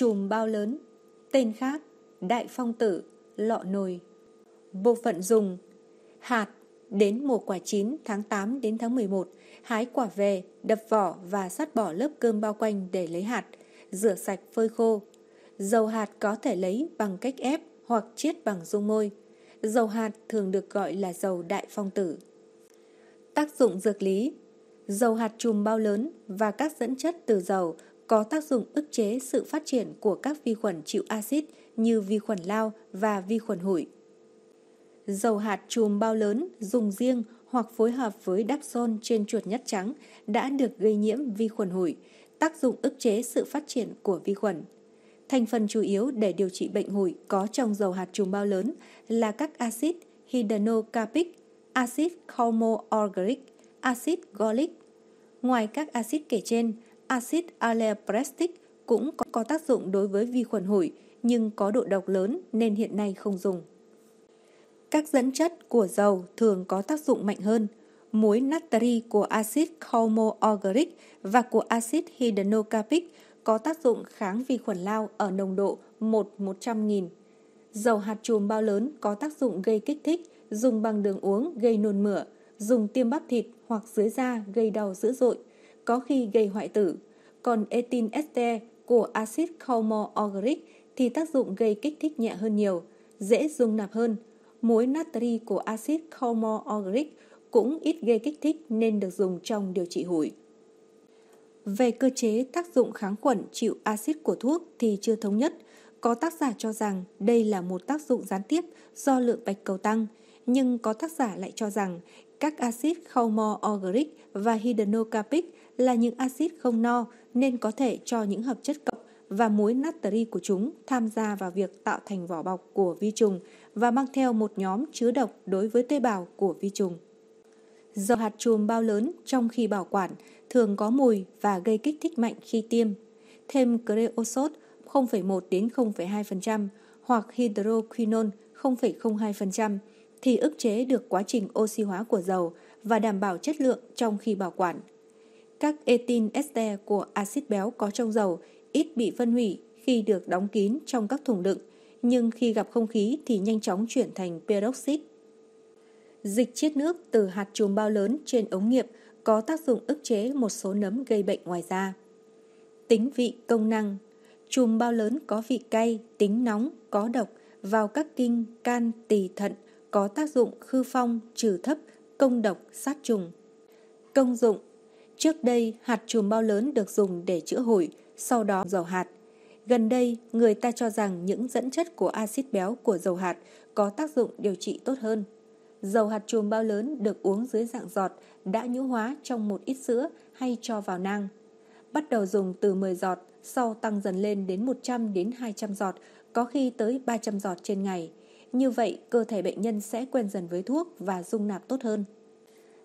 chùm bao lớn, tên khác, đại phong tử, lọ nồi. Bộ phận dùng, hạt, đến mùa quả chín tháng tám đến tháng một hái quả về, đập vỏ và sắt bỏ lớp cơm bao quanh để lấy hạt, rửa sạch phơi khô. Dầu hạt có thể lấy bằng cách ép hoặc chiết bằng dung môi. Dầu hạt thường được gọi là dầu đại phong tử. Tác dụng dược lý Dầu hạt chùm bao lớn và các dẫn chất từ dầu có tác dụng ức chế sự phát triển của các vi khuẩn chịu axit như vi khuẩn lao và vi khuẩn hủi. Dầu hạt chùm bao lớn dùng riêng hoặc phối hợp với đắp son trên chuột nhắt trắng đã được gây nhiễm vi khuẩn hủi, tác dụng ức chế sự phát triển của vi khuẩn. Thành phần chủ yếu để điều trị bệnh hủi có trong dầu hạt chùm bao lớn là các axit hydanocapic, axit chormoorgalic, axit golic. Ngoài các axit kể trên, axit aleaprestic cũng có tác dụng đối với vi khuẩn hủi nhưng có độ độc lớn nên hiện nay không dùng. Các dẫn chất của dầu thường có tác dụng mạnh hơn. Muối natri của axit chromoorgeric và của axit hydronocapic có tác dụng kháng vi khuẩn lao ở nồng độ 1-100.000. Dầu hạt chùm bao lớn có tác dụng gây kích thích, dùng bằng đường uống gây nôn mửa, dùng tiêm bắp thịt hoặc dưới da gây đau dữ dội có khi gây hoại tử. Còn etin este của axit chromooxalic thì tác dụng gây kích thích nhẹ hơn nhiều, dễ dung nạp hơn. Muối natri của axit chromooxalic cũng ít gây kích thích nên được dùng trong điều trị hủi. Về cơ chế tác dụng kháng khuẩn chịu axit của thuốc thì chưa thống nhất. Có tác giả cho rằng đây là một tác dụng gián tiếp do lượng bạch cầu tăng, nhưng có tác giả lại cho rằng các axit chromoorgric và hydrocapic là những axit không no nên có thể cho những hợp chất cộng và muối natri của chúng tham gia vào việc tạo thành vỏ bọc của vi trùng và mang theo một nhóm chứa độc đối với tế bào của vi trùng. Dầu hạt chùm bao lớn trong khi bảo quản thường có mùi và gây kích thích mạnh khi tiêm. Thêm creosot 0,1 đến 0,2% hoặc hydroquinone 0,02% thì ức chế được quá trình oxy hóa của dầu và đảm bảo chất lượng trong khi bảo quản. Các etin ester của axit béo có trong dầu ít bị phân hủy khi được đóng kín trong các thùng đựng, nhưng khi gặp không khí thì nhanh chóng chuyển thành peroxide. Dịch chiết nước từ hạt chùm bao lớn trên ống nghiệm có tác dụng ức chế một số nấm gây bệnh ngoài da. Tính vị công năng Chùm bao lớn có vị cay, tính nóng, có độc vào các kinh can, tỳ thận – có tác dụng khư phong, trừ thấp, công độc, sát trùng. Công dụng Trước đây hạt chùm bao lớn được dùng để chữa hủi, sau đó dầu hạt. Gần đây, người ta cho rằng những dẫn chất của axit béo của dầu hạt có tác dụng điều trị tốt hơn. Dầu hạt chùm bao lớn được uống dưới dạng giọt đã nhũ hóa trong một ít sữa hay cho vào nang. Bắt đầu dùng từ 10 giọt, sau tăng dần lên đến 100 đến 200 giọt, có khi tới 300 giọt trên ngày – như vậy, cơ thể bệnh nhân sẽ quen dần với thuốc và dung nạp tốt hơn.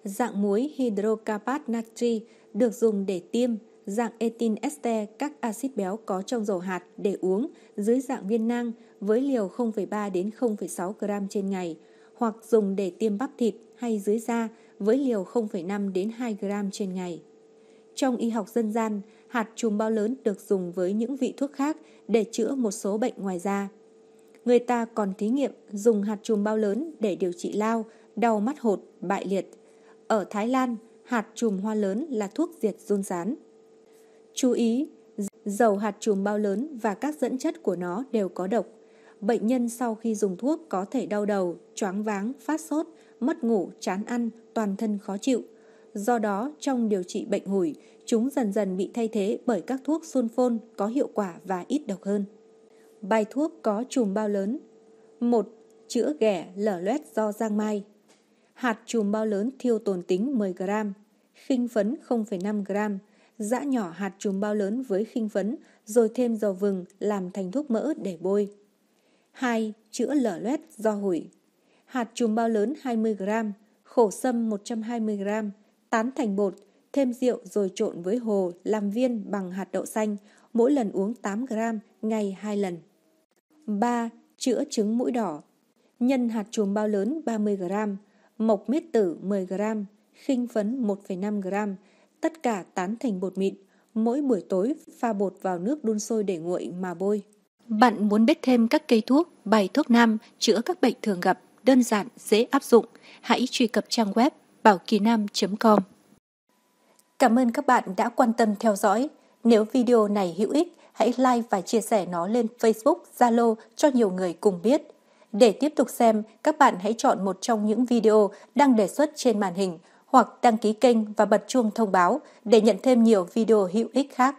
Dạng muối hydrocarpat natri được dùng để tiêm, dạng etin ester các axit béo có trong dầu hạt để uống dưới dạng viên nang với liều 0,3 đến 0,6 gram trên ngày hoặc dùng để tiêm bắp thịt hay dưới da với liều 0,5 đến 2 gram trên ngày. Trong y học dân gian, hạt chùm bao lớn được dùng với những vị thuốc khác để chữa một số bệnh ngoài da người ta còn thí nghiệm dùng hạt chùm bao lớn để điều trị lao, đau mắt hột, bại liệt. Ở Thái Lan, hạt chùm hoa lớn là thuốc diệt run rán. Chú ý, dầu hạt chùm bao lớn và các dẫn chất của nó đều có độc. Bệnh nhân sau khi dùng thuốc có thể đau đầu, choáng váng, phát sốt, mất ngủ, chán ăn, toàn thân khó chịu. Do đó, trong điều trị bệnh hủi, chúng dần dần bị thay thế bởi các thuốc sunfon có hiệu quả và ít độc hơn. Bài thuốc có chùm bao lớn một Chữa ghẻ lở loét do giang mai Hạt chùm bao lớn thiêu tồn tính 10g Khinh phấn 0,5g Giã nhỏ hạt chùm bao lớn với khinh phấn Rồi thêm dầu vừng làm thành thuốc mỡ để bôi 2. Chữa lở loét do hủy Hạt chùm bao lớn 20g Khổ sâm 120g Tán thành bột Thêm rượu rồi trộn với hồ Làm viên bằng hạt đậu xanh Mỗi lần uống 8g Ngày 2 lần 3. Chữa trứng mũi đỏ Nhân hạt chuồng bao lớn 30 g Mộc miết tử 10 g Khinh phấn 1,5 g Tất cả tán thành bột mịn Mỗi buổi tối pha bột vào nước đun sôi để nguội mà bôi Bạn muốn biết thêm các cây thuốc, bài thuốc nam chữa các bệnh thường gặp, đơn giản, dễ áp dụng Hãy truy cập trang web bảo kỳ nam.com Cảm ơn các bạn đã quan tâm theo dõi. Nếu video này hữu ích, hãy like và chia sẻ nó lên Facebook, Zalo cho nhiều người cùng biết. Để tiếp tục xem, các bạn hãy chọn một trong những video đang đề xuất trên màn hình hoặc đăng ký kênh và bật chuông thông báo để nhận thêm nhiều video hữu ích khác.